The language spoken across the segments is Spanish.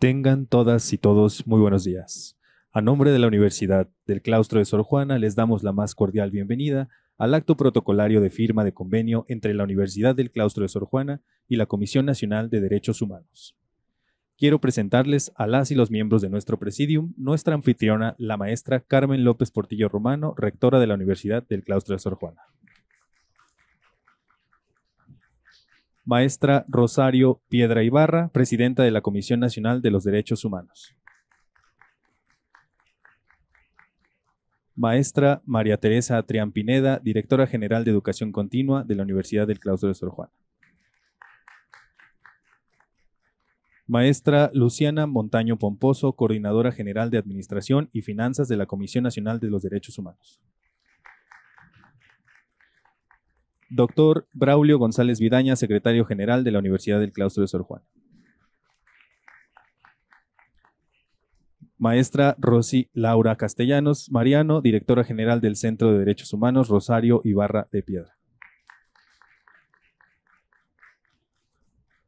Tengan todas y todos muy buenos días. A nombre de la Universidad del Claustro de Sor Juana les damos la más cordial bienvenida al acto protocolario de firma de convenio entre la Universidad del Claustro de Sor Juana y la Comisión Nacional de Derechos Humanos. Quiero presentarles a las y los miembros de nuestro presidium nuestra anfitriona, la maestra Carmen López Portillo Romano, rectora de la Universidad del Claustro de Sor Juana. maestra Rosario Piedra Ibarra, presidenta de la Comisión Nacional de los Derechos Humanos. Maestra María Teresa Triampineda, Pineda, directora general de Educación Continua de la Universidad del Claustro de Sor Juana. Maestra Luciana Montaño Pomposo, coordinadora general de Administración y Finanzas de la Comisión Nacional de los Derechos Humanos. Doctor Braulio González Vidaña, secretario general de la Universidad del Claustro de Sor Juan. Maestra Rosy Laura Castellanos Mariano, directora general del Centro de Derechos Humanos Rosario Ibarra de Piedra.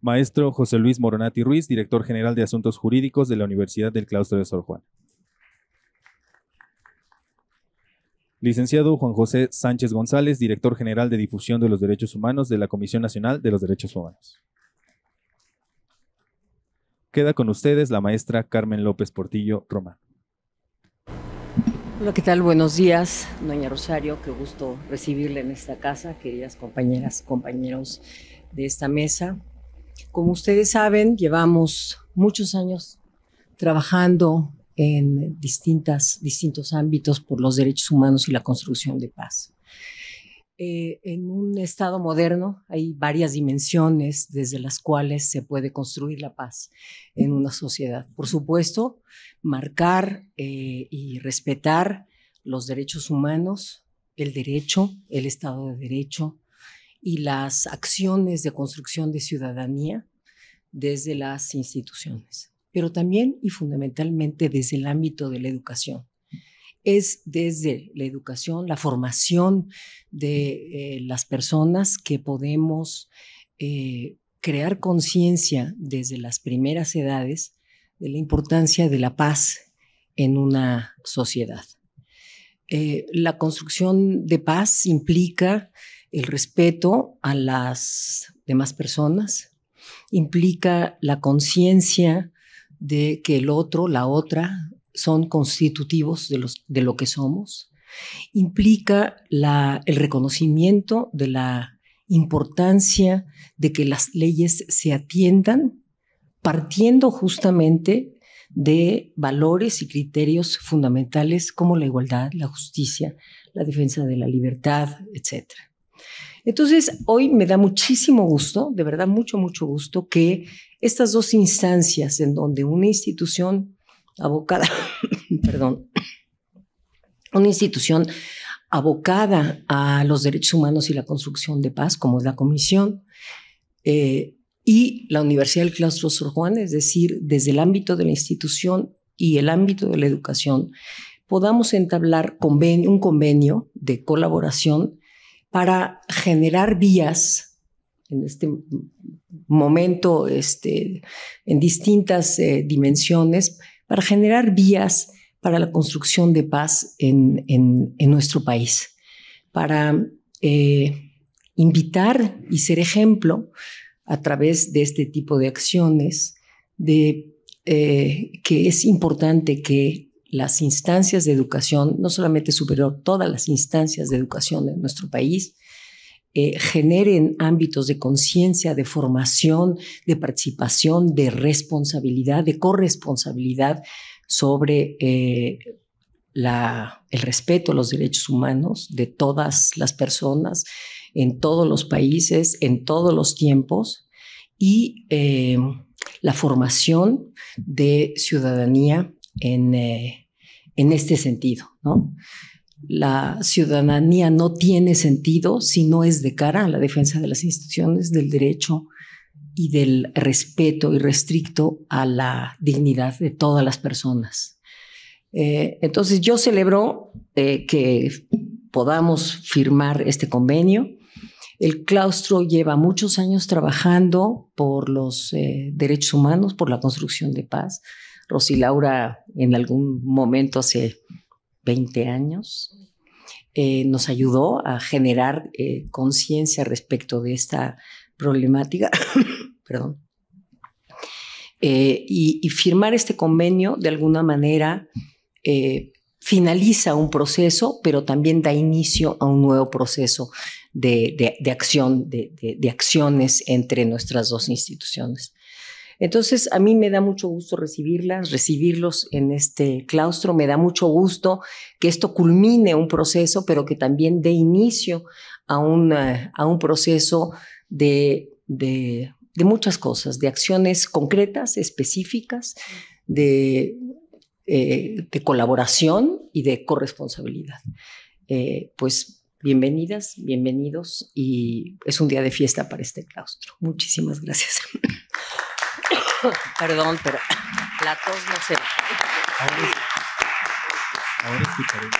Maestro José Luis Moronati Ruiz, director general de Asuntos Jurídicos de la Universidad del Claustro de Sor Juana. Licenciado Juan José Sánchez González, director general de difusión de los derechos humanos de la Comisión Nacional de los Derechos Humanos. Queda con ustedes la maestra Carmen López Portillo Román. Hola, ¿qué tal? Buenos días, doña Rosario. Qué gusto recibirle en esta casa, queridas compañeras, compañeros de esta mesa. Como ustedes saben, llevamos muchos años trabajando en distintos ámbitos por los derechos humanos y la construcción de paz. Eh, en un Estado moderno hay varias dimensiones desde las cuales se puede construir la paz en una sociedad. Por supuesto, marcar eh, y respetar los derechos humanos, el derecho, el Estado de Derecho y las acciones de construcción de ciudadanía desde las instituciones pero también y fundamentalmente desde el ámbito de la educación. Es desde la educación, la formación de eh, las personas que podemos eh, crear conciencia desde las primeras edades de la importancia de la paz en una sociedad. Eh, la construcción de paz implica el respeto a las demás personas, implica la conciencia de que el otro, la otra, son constitutivos de, los, de lo que somos, implica el reconocimiento de la importancia de que las leyes se atiendan partiendo justamente de valores y criterios fundamentales como la igualdad, la justicia, la defensa de la libertad, etc. Entonces, hoy me da muchísimo gusto, de verdad mucho, mucho gusto, que estas dos instancias en donde una institución abocada, perdón, una institución abocada a los derechos humanos y la construcción de paz, como es la Comisión, eh, y la Universidad del Claustro Sor Juan, es decir, desde el ámbito de la institución y el ámbito de la educación, podamos entablar un convenio de colaboración para generar vías en este momento este, en distintas eh, dimensiones, para generar vías para la construcción de paz en, nuestro país, para eh, invitar y ser ejemplo a través de este tipo de acciones, de eh, que es importante que las instancias de educación, no solamente superior, todas las instancias de educación en nuestro país, eh, generen ámbitos de conciencia, de formación, de participación, de responsabilidad, de corresponsabilidad sobre eh, la, el respeto a los derechos humanos de todas las personas, en todos los países, en todos los tiempos, y eh, la formación de ciudadanía en en este sentido, La ciudadanía no tiene sentido si no es de cara a la defensa de las instituciones, del derecho y del respeto irrestricto a la dignidad de todas las personas. Eh, entonces yo celebro eh, que podamos firmar este convenio. El claustro lleva muchos años trabajando por los eh, derechos humanos, por la construcción de paz. Rosy Laura en algún momento hace 20 años, eh, nos ayudó a generar eh, conciencia respecto de esta problemática. Perdón. Eh, y, firmar este convenio de alguna manera finaliza un proceso, pero también da inicio a un nuevo proceso de, acción, de, acciones entre nuestras dos instituciones. Entonces, a mí me da mucho gusto recibirlas, recibirlos en este claustro, me da mucho gusto que esto culmine un proceso, pero que también dé inicio a, eh, a un proceso de, muchas cosas, de acciones concretas, específicas, de eh, colaboración y de corresponsabilidad. Eh, pues bienvenidas, bienvenidos y es un día de fiesta para este claustro. Muchísimas gracias. Perdón, pero la tos no se Ahora, escucharemos.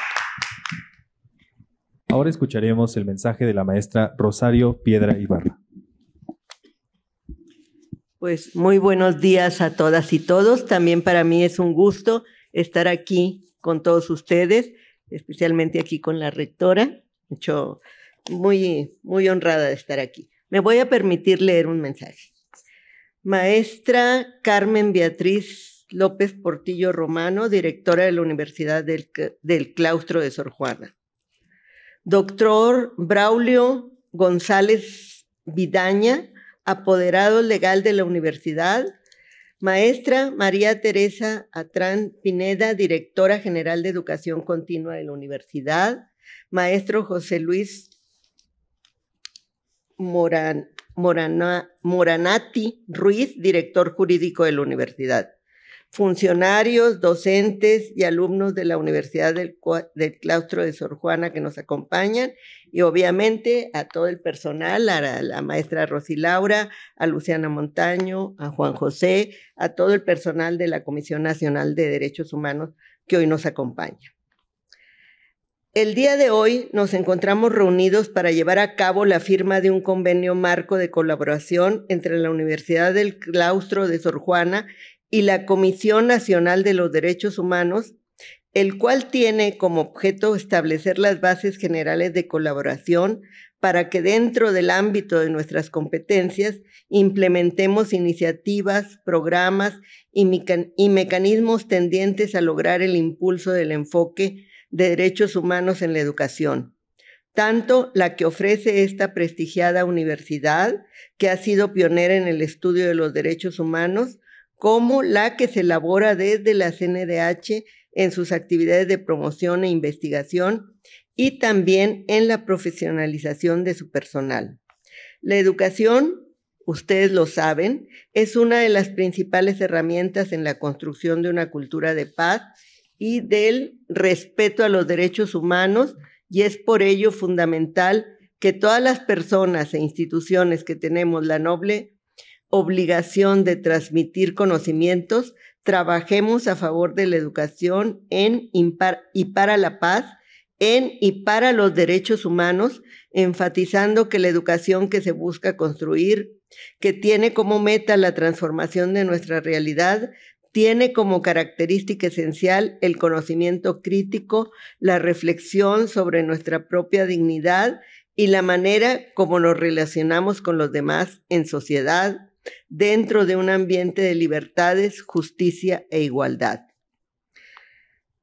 ahora escucharemos el mensaje de la maestra Rosario Piedra Ibarra. Pues muy buenos días a todas y todos. También para mí es un gusto estar aquí con todos ustedes, especialmente aquí con la rectora. Mucho, muy, muy honrada de estar aquí. Me voy a permitir leer un mensaje. Maestra Carmen Beatriz López Portillo Romano, directora de la Universidad del, Claustro de Sor Juana. Doctor Braulio González Vidaña, apoderado legal de la universidad. Maestra María Teresa Atrán Pineda, directora general de Educación Continua de la universidad. Maestro José Luis Morán, Moranati Ruiz, director jurídico de la universidad. Funcionarios, docentes y alumnos de la Universidad del, Claustro de Sor Juana que nos acompañan y obviamente a todo el personal, a la, a la maestra Rosy Laura, a Luciana Montaño, a Juan José, a todo el personal de la Comisión Nacional de Derechos Humanos que hoy nos acompaña. El día de hoy nos encontramos reunidos para llevar a cabo la firma de un convenio marco de colaboración entre la Universidad del Claustro de Sor Juana y la Comisión Nacional de los Derechos Humanos, el cual tiene como objeto establecer las bases generales de colaboración para que dentro del ámbito de nuestras competencias implementemos iniciativas, programas y, y mecanismos tendientes a lograr el impulso del enfoque de Derechos Humanos en la Educación, tanto la que ofrece esta prestigiada universidad, que ha sido pionera en el estudio de los derechos humanos, como la que se elabora desde la CNDH en sus actividades de promoción e investigación y también en la profesionalización de su personal. La educación, ustedes lo saben, es una de las principales herramientas en la construcción de una cultura de paz y del respeto a los derechos humanos y es por ello fundamental que todas las personas e instituciones que tenemos la noble obligación de transmitir conocimientos, trabajemos a favor de la educación en y para la paz, en y para los derechos humanos, enfatizando que la educación que se busca construir, que tiene como meta la transformación de nuestra realidad, tiene como característica esencial el conocimiento crítico, la reflexión sobre nuestra propia dignidad y la manera como nos relacionamos con los demás en sociedad, dentro de un ambiente de libertades, justicia e igualdad.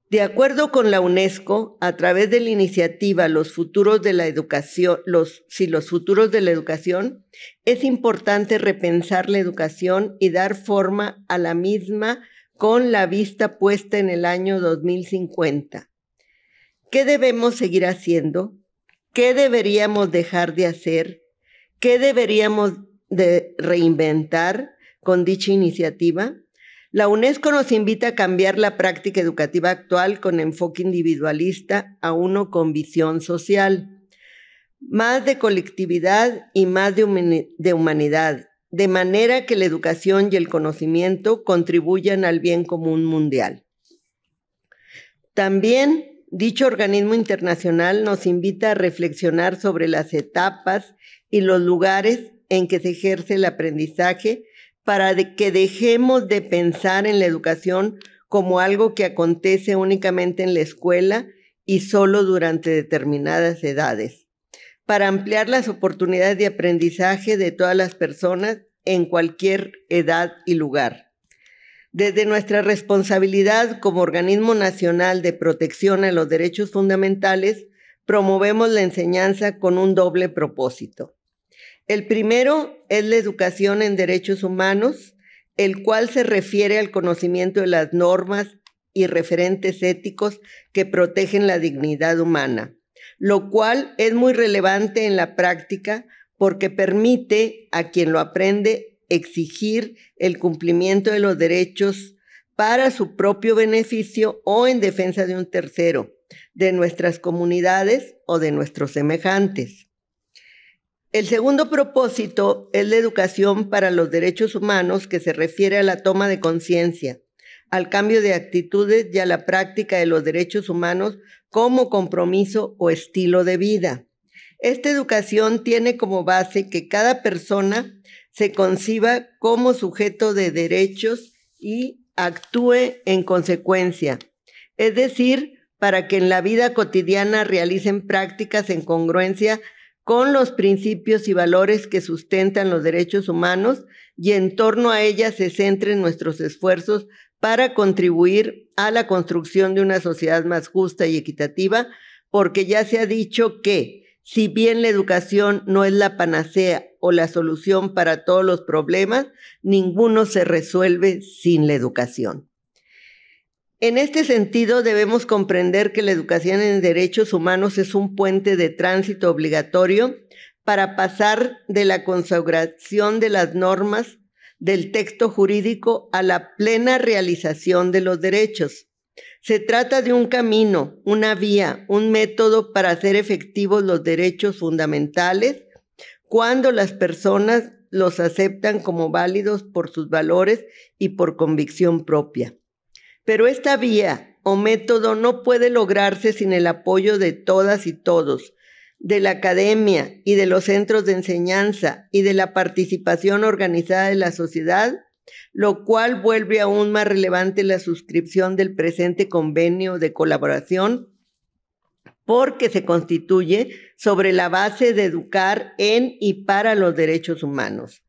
De acuerdo con la UNESCO, a través de la iniciativa Los futuros de la educación, los, los futuros de la educación, es importante repensar la educación y dar forma a la misma con la vista puesta en el año 2050. ¿Qué debemos seguir haciendo? ¿Qué deberíamos dejar de hacer? ¿Qué deberíamos de reinventar con dicha iniciativa? La UNESCO nos invita a cambiar la práctica educativa actual con enfoque individualista a uno con visión social, más de colectividad y más de humanidad, de manera que la educación y el conocimiento contribuyan al bien común mundial. También, dicho organismo internacional nos invita a reflexionar sobre las etapas y los lugares en que se ejerce el aprendizaje, para que dejemos de pensar en la educación como algo que acontece únicamente en la escuela y solo durante determinadas edades, para ampliar las oportunidades de aprendizaje de todas las personas en cualquier edad y lugar. Desde nuestra responsabilidad como organismo nacional de protección a los derechos fundamentales, promovemos la enseñanza con un doble propósito. El primero es la educación en derechos humanos, el cual se refiere al conocimiento de las normas y referentes éticos que protegen la dignidad humana, lo cual es muy relevante en la práctica porque permite a quien lo aprende exigir el cumplimiento de los derechos para su propio beneficio o en defensa de un tercero, de nuestras comunidades o de nuestros semejantes. El segundo propósito es la educación para los derechos humanos que se refiere a la toma de conciencia, al cambio de actitudes y a la práctica de los derechos humanos como compromiso o estilo de vida. Esta educación tiene como base que cada persona se conciba como sujeto de derechos y actúe en consecuencia, es decir, para que en la vida cotidiana realicen prácticas en congruencia con los principios y valores que sustentan los derechos humanos y en torno a ellas se centren nuestros esfuerzos para contribuir a la construcción de una sociedad más justa y equitativa, porque ya se ha dicho que si bien la educación no es la panacea o la solución para todos los problemas, ninguno se resuelve sin la educación. En este sentido, debemos comprender que la educación en derechos humanos es un puente de tránsito obligatorio para pasar de la consagración de las normas del texto jurídico a la plena realización de los derechos. Se trata de un camino, una vía, un método para hacer efectivos los derechos fundamentales cuando las personas los aceptan como válidos por sus valores y por convicción propia. Pero esta vía o método no puede lograrse sin el apoyo de todas y todos, de la academia y de los centros de enseñanza y de la participación organizada de la sociedad, lo cual vuelve aún más relevante la suscripción del presente convenio de colaboración porque se constituye sobre la base de educar en y para los derechos humanos.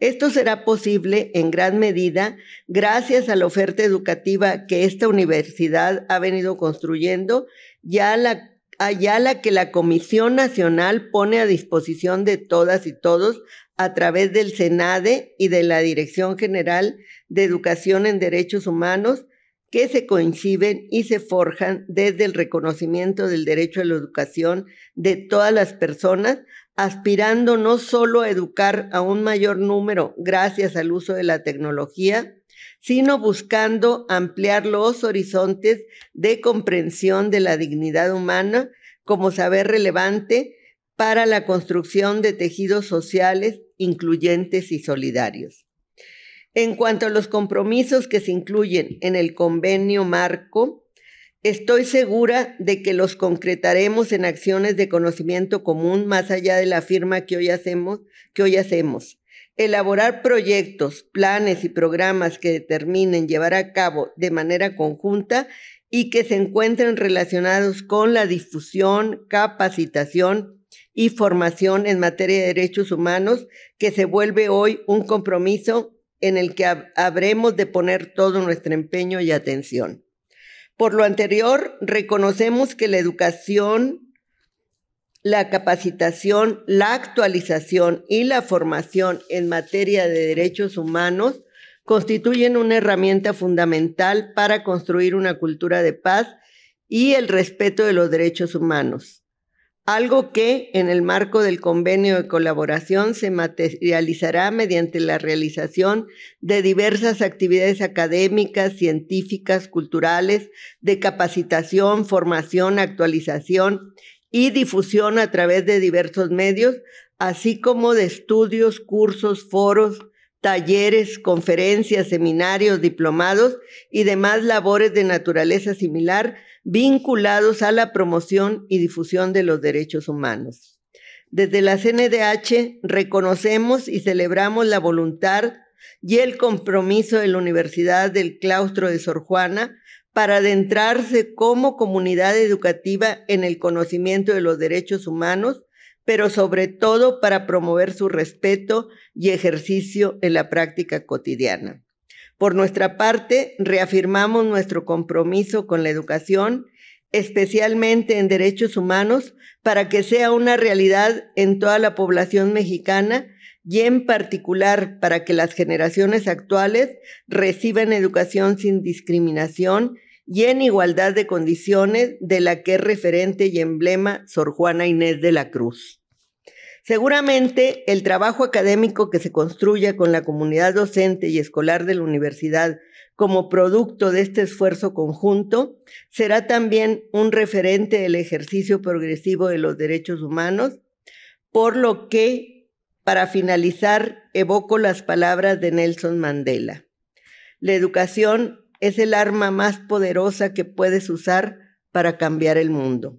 Esto será posible en gran medida gracias a la oferta educativa que esta universidad ha venido construyendo la, ah, ya la que la Comisión Nacional pone a disposición de todas y todos a través del SENADE y de la Dirección General de Educación en Derechos Humanos, que se coinciden y se forjan desde el reconocimiento del derecho a la educación de todas las personas aspirando no solo a educar a un mayor número gracias al uso de la tecnología, sino buscando ampliar los horizontes de comprensión de la dignidad humana como saber relevante para la construcción de tejidos sociales incluyentes y solidarios. En cuanto a los compromisos que se incluyen en el convenio marco, Estoy segura de que los concretaremos en acciones de conocimiento común más allá de la firma que hoy hacemos, que hoy hacemos. Elaborar proyectos, planes y programas que determinen llevar a cabo de manera conjunta y que se encuentren relacionados con la difusión, capacitación y formación en materia de derechos humanos, que se vuelve hoy un compromiso en el que habremos de poner todo nuestro empeño y atención. Por lo anterior, reconocemos que la educación, la capacitación, la actualización y la formación en materia de derechos humanos constituyen una herramienta fundamental para construir una cultura de paz y el respeto de los derechos humanos algo que en el marco del convenio de colaboración se materializará mediante la realización de diversas actividades académicas, científicas, culturales, de capacitación, formación, actualización y difusión a través de diversos medios, así como de estudios, cursos, foros, talleres, conferencias, seminarios, diplomados y demás labores de naturaleza similar vinculados a la promoción y difusión de los derechos humanos. Desde la CNDH reconocemos y celebramos la voluntad y el compromiso de la Universidad del Claustro de Sor Juana para adentrarse como comunidad educativa en el conocimiento de los derechos humanos pero sobre todo para promover su respeto y ejercicio en la práctica cotidiana. Por nuestra parte, reafirmamos nuestro compromiso con la educación, especialmente en derechos humanos, para que sea una realidad en toda la población mexicana y en particular para que las generaciones actuales reciban educación sin discriminación y en igualdad de condiciones de la que es referente y emblema Sor Juana Inés de la Cruz. Seguramente el trabajo académico que se construya con la comunidad docente y escolar de la universidad como producto de este esfuerzo conjunto será también un referente del ejercicio progresivo de los derechos humanos, por lo que, para finalizar, evoco las palabras de Nelson Mandela. La educación es el arma más poderosa que puedes usar para cambiar el mundo.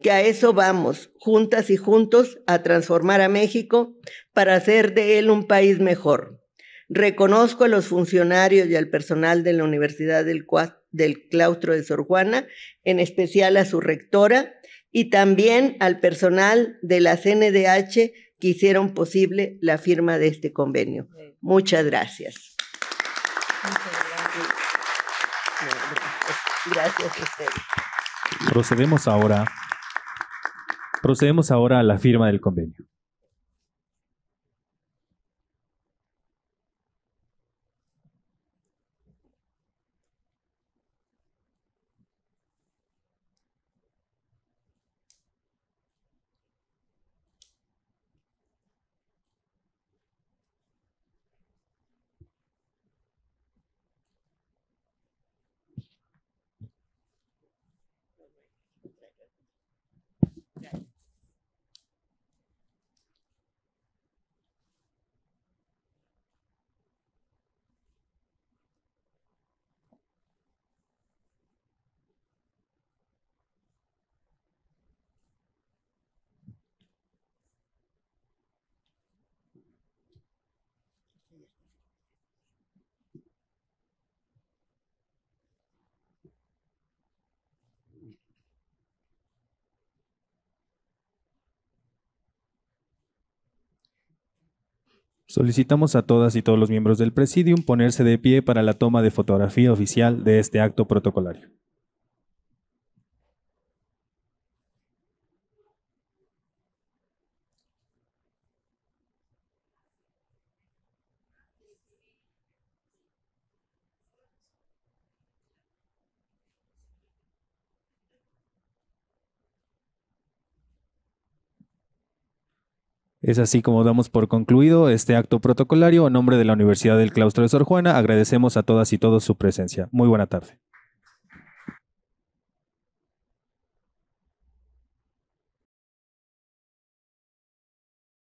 Que a eso vamos, juntas y juntos, a transformar a México para hacer de él un país mejor. Reconozco a los funcionarios y al personal de la Universidad del, del Claustro de Sor Juana, en especial a su rectora, y también al personal de la CNDH que hicieron posible la firma de este convenio. Muchas gracias. Gracias a Procedemos ahora, procedemos ahora a la firma del convenio. Solicitamos a todas y todos los miembros del Presidium ponerse de pie para la toma de fotografía oficial de este acto protocolario. Es así como damos por concluido este acto protocolario. en nombre de la Universidad del Claustro de Sor Juana, agradecemos a todas y todos su presencia. Muy buena tarde.